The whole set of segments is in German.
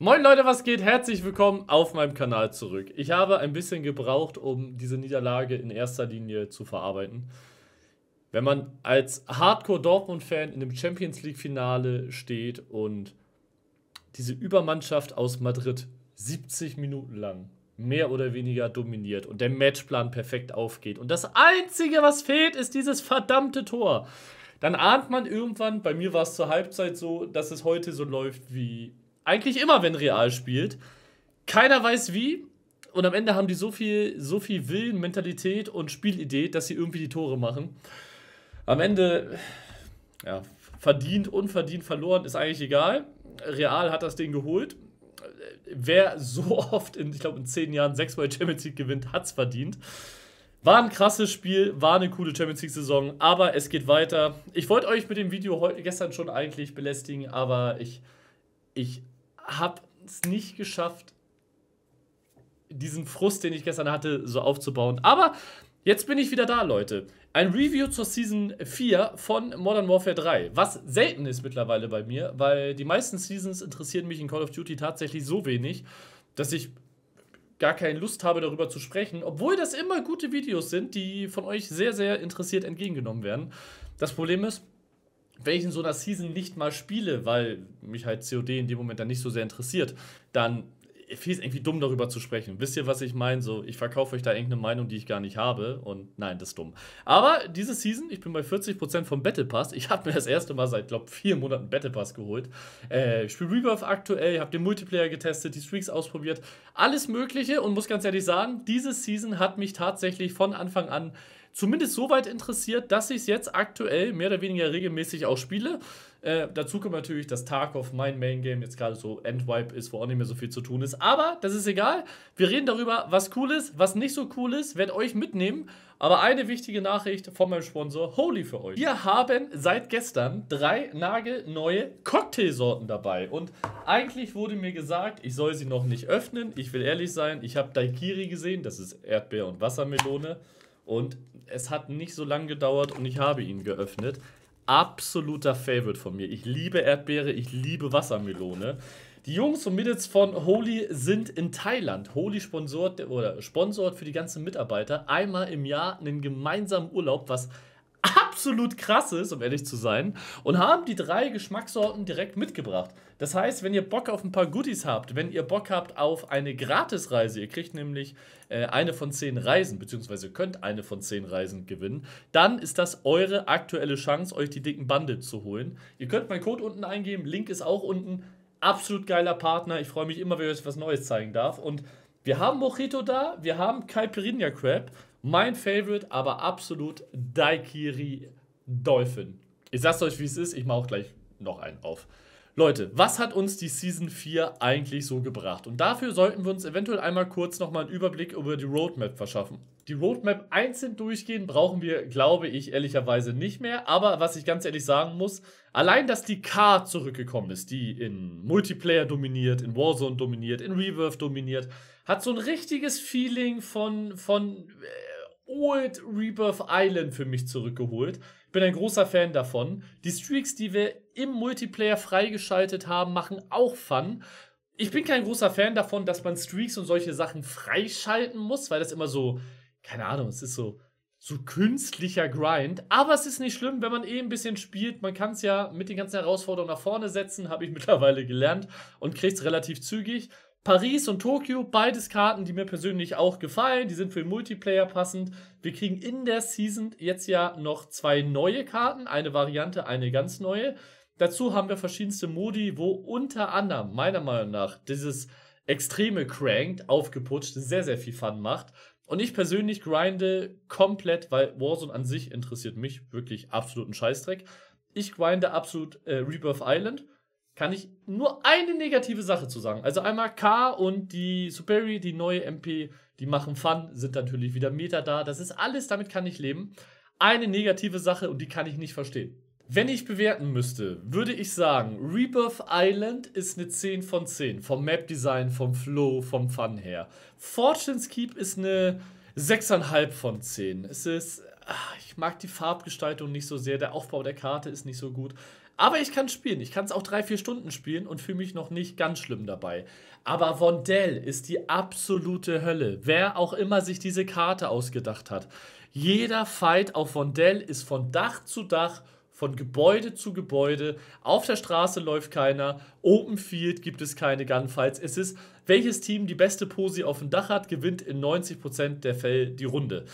Moin Leute, was geht? Herzlich willkommen auf meinem Kanal zurück. Ich habe ein bisschen gebraucht, um diese Niederlage in erster Linie zu verarbeiten. Wenn man als Hardcore Dortmund-Fan in dem Champions League-Finale steht und diese Übermannschaft aus Madrid 70 Minuten lang mehr oder weniger dominiert und der Matchplan perfekt aufgeht und das Einzige, was fehlt, ist dieses verdammte Tor, dann ahnt man irgendwann, bei mir war es zur Halbzeit so, dass es heute so läuft wie eigentlich immer, wenn Real spielt. Keiner weiß wie. Und am Ende haben die so viel, so viel Willen, Mentalität und Spielidee, dass sie irgendwie die Tore machen. Am Ende, ja, verdient, unverdient, verloren, ist eigentlich egal. Real hat das Ding geholt. Wer so oft in, ich glaube, in zehn Jahren sechsmal Champions League gewinnt, hat es verdient. War ein krasses Spiel, war eine coole Champions League-Saison, aber es geht weiter. Ich wollte euch mit dem Video gestern schon eigentlich belästigen, aber ich, ich habe es nicht geschafft, diesen Frust, den ich gestern hatte, so aufzubauen. Aber jetzt bin ich wieder da, Leute. Ein Review zur Season 4 von Modern Warfare 3, was selten ist mittlerweile bei mir, weil die meisten Seasons interessieren mich in Call of Duty tatsächlich so wenig, dass ich gar keine Lust habe, darüber zu sprechen, obwohl das immer gute Videos sind, die von euch sehr, sehr interessiert entgegengenommen werden. Das Problem ist, wenn ich in so einer Season nicht mal spiele, weil mich halt COD in dem Moment dann nicht so sehr interessiert, dann finde es irgendwie dumm, darüber zu sprechen. Wisst ihr, was ich meine? So, ich verkaufe euch da irgendeine Meinung, die ich gar nicht habe. Und nein, das ist dumm. Aber diese Season, ich bin bei 40% vom Battle Pass. Ich habe mir das erste Mal seit, glaube ich, vier Monaten Battle Pass geholt. Äh, ich spiele Rebirth aktuell, habe den Multiplayer getestet, die Streaks ausprobiert. Alles Mögliche und muss ganz ehrlich sagen, diese Season hat mich tatsächlich von Anfang an zumindest so weit interessiert, dass ich es jetzt aktuell mehr oder weniger regelmäßig auch spiele. Äh, dazu kommt natürlich, dass Tarkov mein Main Game jetzt gerade so Endwipe ist, wo auch nicht mehr so viel zu tun ist. Aber das ist egal. Wir reden darüber, was cool ist, was nicht so cool ist, werde euch mitnehmen. Aber eine wichtige Nachricht von meinem Sponsor Holy für euch. Wir haben seit gestern drei nagelneue Cocktailsorten dabei. Und eigentlich wurde mir gesagt, ich soll sie noch nicht öffnen. Ich will ehrlich sein, ich habe Daikiri gesehen, das ist Erdbeer und Wassermelone. Und es hat nicht so lange gedauert und ich habe ihn geöffnet. Absoluter Favorite von mir. Ich liebe Erdbeere, ich liebe Wassermelone. Die Jungs und Mädels von Holy sind in Thailand. Holy sponsort, oder sponsort für die ganzen Mitarbeiter einmal im Jahr einen gemeinsamen Urlaub, was absolut krass ist, um ehrlich zu sein, und haben die drei Geschmackssorten direkt mitgebracht. Das heißt, wenn ihr Bock auf ein paar Goodies habt, wenn ihr Bock habt auf eine Gratisreise, ihr kriegt nämlich äh, eine von zehn Reisen, beziehungsweise könnt eine von zehn Reisen gewinnen, dann ist das eure aktuelle Chance, euch die dicken Bundle zu holen. Ihr könnt meinen Code unten eingeben, Link ist auch unten. Absolut geiler Partner. Ich freue mich immer, wenn ich euch was Neues zeigen darf. Und wir haben Mojito da, wir haben Caipirinha Crab, mein Favorite, aber absolut Daikiri Dolphin. Ich sag's euch, wie es ist. Ich mache auch gleich noch einen auf. Leute, was hat uns die Season 4 eigentlich so gebracht? Und dafür sollten wir uns eventuell einmal kurz nochmal einen Überblick über die Roadmap verschaffen. Die Roadmap einzeln durchgehen brauchen wir, glaube ich, ehrlicherweise nicht mehr. Aber was ich ganz ehrlich sagen muss, allein, dass die K zurückgekommen ist, die in Multiplayer dominiert, in Warzone dominiert, in Rebirth dominiert, hat so ein richtiges Feeling von, von äh, Old Rebirth Island für mich zurückgeholt. Ich bin ein großer Fan davon. Die Streaks, die wir im Multiplayer freigeschaltet haben, machen auch Fun. Ich bin kein großer Fan davon, dass man Streaks und solche Sachen freischalten muss, weil das immer so, keine Ahnung, es ist so, so künstlicher Grind. Aber es ist nicht schlimm, wenn man eh ein bisschen spielt. Man kann es ja mit den ganzen Herausforderungen nach vorne setzen, habe ich mittlerweile gelernt und kriegt es relativ zügig. Paris und Tokio, beides Karten, die mir persönlich auch gefallen. Die sind für den Multiplayer passend. Wir kriegen in der Season jetzt ja noch zwei neue Karten, eine Variante, eine ganz neue. Dazu haben wir verschiedenste Modi, wo unter anderem meiner Meinung nach dieses extreme Cranked aufgeputscht sehr, sehr viel Fun macht. Und ich persönlich grinde komplett, weil Warzone an sich interessiert mich wirklich absoluten Scheißdreck. Ich grinde absolut äh, Rebirth Island kann ich nur eine negative Sache zu sagen. Also einmal K und die Superi, die neue MP, die machen Fun, sind natürlich wieder Meta da. Das ist alles, damit kann ich leben. Eine negative Sache und die kann ich nicht verstehen. Wenn ich bewerten müsste, würde ich sagen, Rebirth Island ist eine 10 von 10. Vom Map-Design, vom Flow, vom Fun her. Fortune's Keep ist eine 6,5 von 10. Es ist. Ach, ich mag die Farbgestaltung nicht so sehr. Der Aufbau der Karte ist nicht so gut. Aber ich kann spielen. Ich kann es auch drei, vier Stunden spielen und fühle mich noch nicht ganz schlimm dabei. Aber Vondell ist die absolute Hölle. Wer auch immer sich diese Karte ausgedacht hat. Jeder Fight auf Vondell ist von Dach zu Dach von Gebäude zu Gebäude. Auf der Straße läuft keiner. Open Field gibt es keine Gunfights. Es ist, welches Team die beste Posi auf dem Dach hat, gewinnt in 90% der Fälle die Runde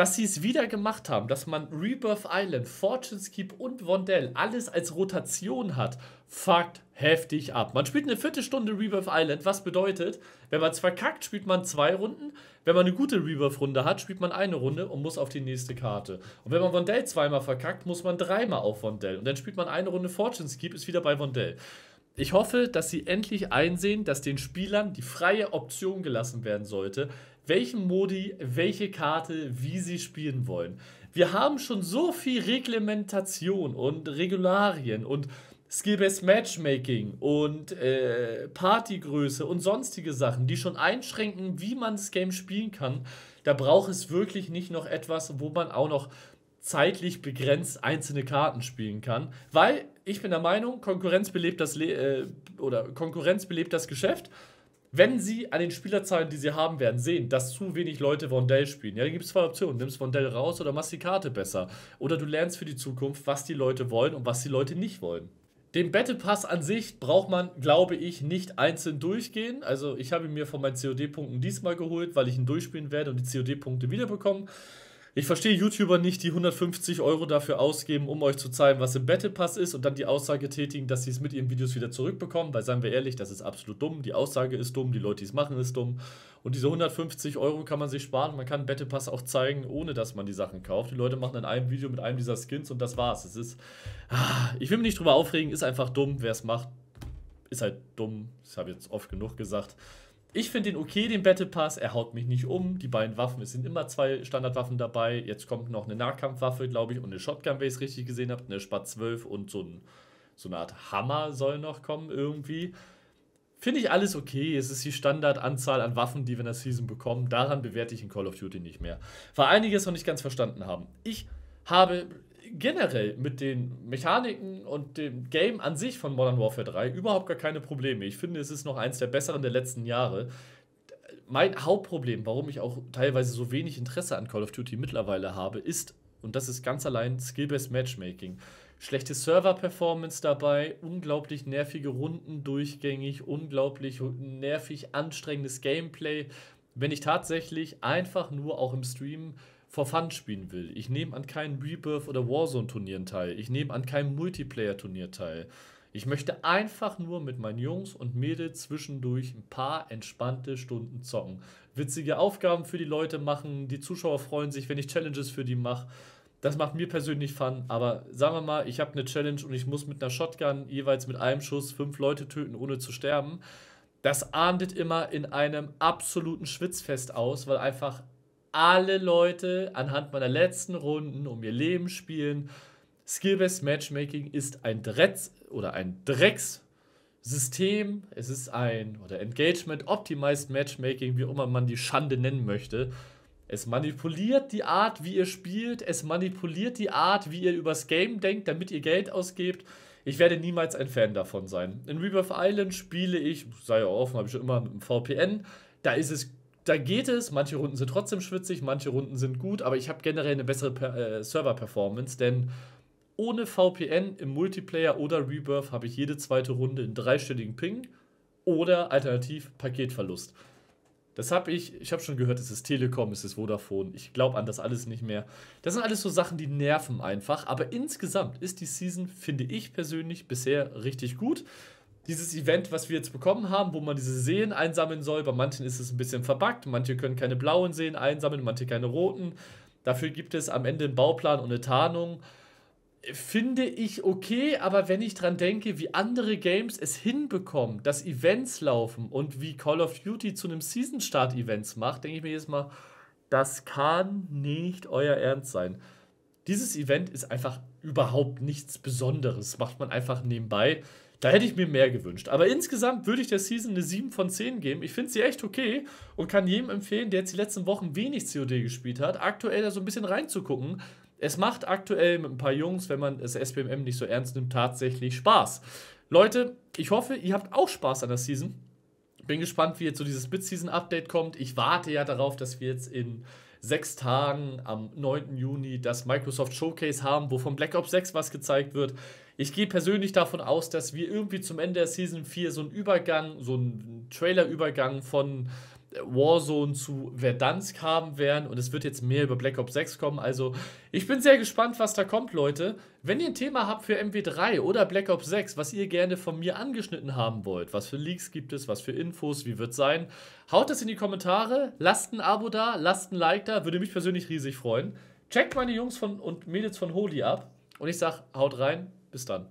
dass sie es wieder gemacht haben, dass man Rebirth Island, Fortune's Keep und Wondell alles als Rotation hat, fuckt heftig ab. Man spielt eine Viertelstunde Rebirth Island, was bedeutet, wenn man es verkackt, spielt man zwei Runden. Wenn man eine gute Rebirth-Runde hat, spielt man eine Runde und muss auf die nächste Karte. Und wenn man Wondell zweimal verkackt, muss man dreimal auf Wondell. Und dann spielt man eine Runde Fortune's Keep, ist wieder bei Wondell. Ich hoffe, dass sie endlich einsehen, dass den Spielern die freie Option gelassen werden sollte, welchen Modi, welche Karte, wie sie spielen wollen. Wir haben schon so viel Reglementation und Regularien und Skill-Based Matchmaking und äh, Partygröße und sonstige Sachen, die schon einschränken, wie man das Game spielen kann. Da braucht es wirklich nicht noch etwas, wo man auch noch zeitlich begrenzt einzelne Karten spielen kann. Weil ich bin der Meinung, Konkurrenz belebt das Le äh, oder Konkurrenz belebt das Geschäft. Wenn sie an den Spielerzahlen, die sie haben werden, sehen, dass zu wenig Leute Vondell spielen, ja, dann gibt es zwei Optionen. Nimmst Vondell raus oder machst die Karte besser. Oder du lernst für die Zukunft, was die Leute wollen und was die Leute nicht wollen. Den Battle Pass an sich braucht man, glaube ich, nicht einzeln durchgehen. Also ich habe ihn mir von meinen COD-Punkten diesmal geholt, weil ich ihn durchspielen werde und die COD-Punkte wiederbekommen. bekomme. Ich verstehe YouTuber nicht, die 150 Euro dafür ausgeben, um euch zu zeigen, was im Battle Pass ist und dann die Aussage tätigen, dass sie es mit ihren Videos wieder zurückbekommen, weil seien wir ehrlich, das ist absolut dumm. Die Aussage ist dumm, die Leute, die es machen, ist dumm. Und diese 150 Euro kann man sich sparen. Man kann Battle Pass auch zeigen, ohne dass man die Sachen kauft. Die Leute machen in einem Video mit einem dieser Skins und das war's. Es ist. Ah, ich will mich nicht drüber aufregen, ist einfach dumm. Wer es macht, ist halt dumm. Das habe ich jetzt oft genug gesagt. Ich finde den okay, den Battle Pass. Er haut mich nicht um. Die beiden Waffen, es sind immer zwei Standardwaffen dabei. Jetzt kommt noch eine Nahkampfwaffe, glaube ich, und eine Shotgun, wenn ich es richtig gesehen habe. Eine Spat 12 und so, ein, so eine Art Hammer soll noch kommen irgendwie. Finde ich alles okay. Es ist die Standardanzahl an Waffen, die wir in der Season bekommen. Daran bewerte ich in Call of Duty nicht mehr. Weil einige es noch nicht ganz verstanden haben. Ich habe generell mit den Mechaniken und dem Game an sich von Modern Warfare 3 überhaupt gar keine Probleme. Ich finde, es ist noch eins der besseren der letzten Jahre. Mein Hauptproblem, warum ich auch teilweise so wenig Interesse an Call of Duty mittlerweile habe, ist, und das ist ganz allein Skill-Based Matchmaking. Schlechte Server-Performance dabei, unglaublich nervige Runden durchgängig, unglaublich nervig anstrengendes Gameplay. Wenn ich tatsächlich einfach nur auch im Stream for fun spielen will. Ich nehme an keinen Rebirth- oder Warzone-Turnieren teil. Ich nehme an keinem Multiplayer-Turnier teil. Ich möchte einfach nur mit meinen Jungs und Mädels zwischendurch ein paar entspannte Stunden zocken. Witzige Aufgaben für die Leute machen, die Zuschauer freuen sich, wenn ich Challenges für die mache. Das macht mir persönlich Fun, aber sagen wir mal, ich habe eine Challenge und ich muss mit einer Shotgun jeweils mit einem Schuss fünf Leute töten, ohne zu sterben. Das ahndet immer in einem absoluten Schwitzfest aus, weil einfach alle Leute anhand meiner letzten Runden um ihr Leben spielen. Skill-based Matchmaking ist ein Dretz oder ein Drecks System, es ist ein oder Engagement Optimized Matchmaking, wie immer man die Schande nennen möchte. Es manipuliert die Art, wie ihr spielt, es manipuliert die Art, wie ihr übers Game denkt, damit ihr Geld ausgebt. Ich werde niemals ein Fan davon sein. In Rebirth Island spiele ich, sei ja offen, habe ich schon immer mit dem VPN. Da ist es da geht es. Manche Runden sind trotzdem schwitzig, manche Runden sind gut, aber ich habe generell eine bessere per äh, Server-Performance, denn ohne VPN im Multiplayer oder Rebirth habe ich jede zweite Runde einen dreistelligen Ping oder alternativ Paketverlust. Das habe ich, ich habe schon gehört, es ist Telekom, es ist Vodafone. Ich glaube an das alles nicht mehr. Das sind alles so Sachen, die nerven einfach. Aber insgesamt ist die Season, finde ich persönlich, bisher richtig gut dieses Event, was wir jetzt bekommen haben, wo man diese Seen einsammeln soll. Bei manchen ist es ein bisschen verbuggt, manche können keine blauen Seen einsammeln, manche keine roten. Dafür gibt es am Ende einen Bauplan und eine Tarnung. Finde ich okay, aber wenn ich dran denke, wie andere Games es hinbekommen, dass Events laufen und wie Call of Duty zu einem Season-Start-Events macht, denke ich mir jedes Mal, das kann nicht euer Ernst sein. Dieses Event ist einfach überhaupt nichts Besonderes. Macht man einfach nebenbei da hätte ich mir mehr gewünscht. Aber insgesamt würde ich der Season eine 7 von 10 geben. Ich finde sie echt okay und kann jedem empfehlen, der jetzt die letzten Wochen wenig COD gespielt hat, aktuell da so ein bisschen reinzugucken. Es macht aktuell mit ein paar Jungs, wenn man das SPMM nicht so ernst nimmt, tatsächlich Spaß. Leute, ich hoffe, ihr habt auch Spaß an der Season. Bin gespannt, wie jetzt so dieses Mid-Season-Update kommt. Ich warte ja darauf, dass wir jetzt in sechs Tagen am 9. Juni das Microsoft Showcase haben, wo von Black Ops 6 was gezeigt wird. Ich gehe persönlich davon aus, dass wir irgendwie zum Ende der Season 4 so einen Übergang, so einen Trailer-Übergang von Warzone zu Verdansk haben werden und es wird jetzt mehr über Black Ops 6 kommen. Also ich bin sehr gespannt, was da kommt, Leute. Wenn ihr ein Thema habt für MW3 oder Black Ops 6, was ihr gerne von mir angeschnitten haben wollt, was für Leaks gibt es, was für Infos, wie wird es sein, haut das in die Kommentare, lasst ein Abo da, lasst ein Like da, würde mich persönlich riesig freuen. Checkt meine Jungs von, und Mädels von Holi ab und ich sag, haut rein, bis dann.